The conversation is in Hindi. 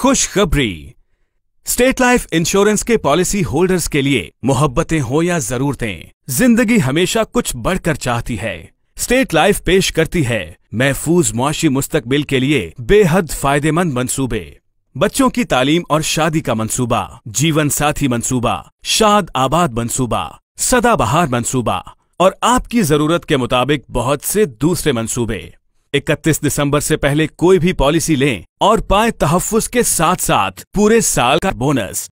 खुशखबरी स्टेट लाइफ इंश्योरेंस के पॉलिसी होल्डर्स के लिए मोहब्बतें हो या जरूरतें जिंदगी हमेशा कुछ बढ़कर चाहती है स्टेट लाइफ पेश करती है महफूज मुआशी मुस्तकबिल के लिए बेहद फायदेमंद मंसूबे बच्चों की तालीम और शादी का मंसूबा जीवन साथी मंसूबा शाद आबाद मंसूबा सदाबहार मंसूबा और आपकी जरूरत के मुताबिक बहुत से दूसरे मंसूबे 31 दिसंबर से पहले कोई भी पॉलिसी लें और पाए तहफ़ के साथ साथ पूरे साल का बोनस